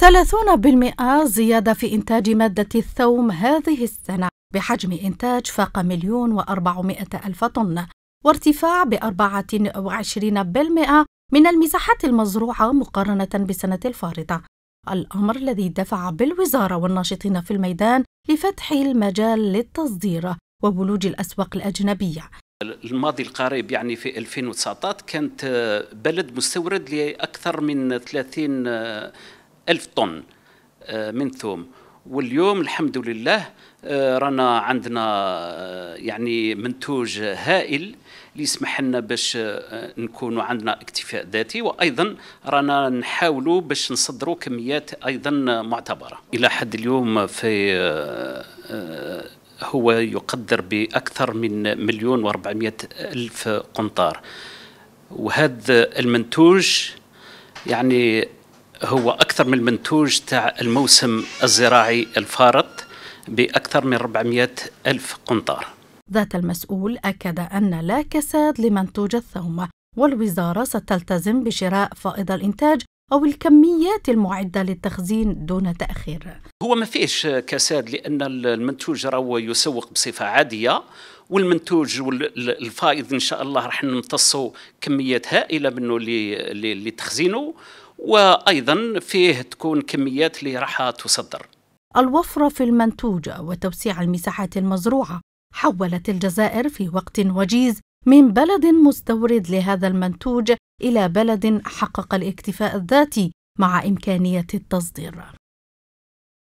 30% زيادة في إنتاج مادة الثوم هذه السنة بحجم إنتاج فاق مليون وأربعمائة ألف طن وارتفاع بأربعة وعشرين بالمئة من المساحات المزروعة مقارنة بالسنة الفارطة الأمر الذي دفع بالوزارة والناشطين في الميدان لفتح المجال للتصدير وبلوج الأسواق الأجنبية الماضي القريب يعني في 2019 كانت بلد مستورد لأكثر من 30 ألف طن آه، من ثوم واليوم الحمد لله آه، رانا عندنا آه، يعني منتوج هائل اللي يسمح لنا باش نكونوا عندنا اكتفاء ذاتي وايضا رانا نحاولوا باش نصدروا كميات ايضا معتبره الى حد اليوم في هو يقدر باكثر من مليون و400 الف قنطار وهذا المنتوج يعني هو أكثر من المنتوج تاع الموسم الزراعي الفارط بأكثر من 400 ألف قنطار ذات المسؤول أكد أن لا كساد لمنتوج الثوم والوزارة ستلتزم بشراء فائض الإنتاج أو الكميات المعدة للتخزين دون تأخير هو ما فيش كساد لأن المنتوج راهو يسوق بصفة عادية والمنتوج والفائض إن شاء الله راح نمتصه كميات هائلة منه لتخزينه وايضا فيه تكون كميات اللي راح تصدر الوفره في المنتوجه وتوسيع المساحات المزروعه حولت الجزائر في وقت وجيز من بلد مستورد لهذا المنتوج الى بلد حقق الاكتفاء الذاتي مع امكانيه التصدير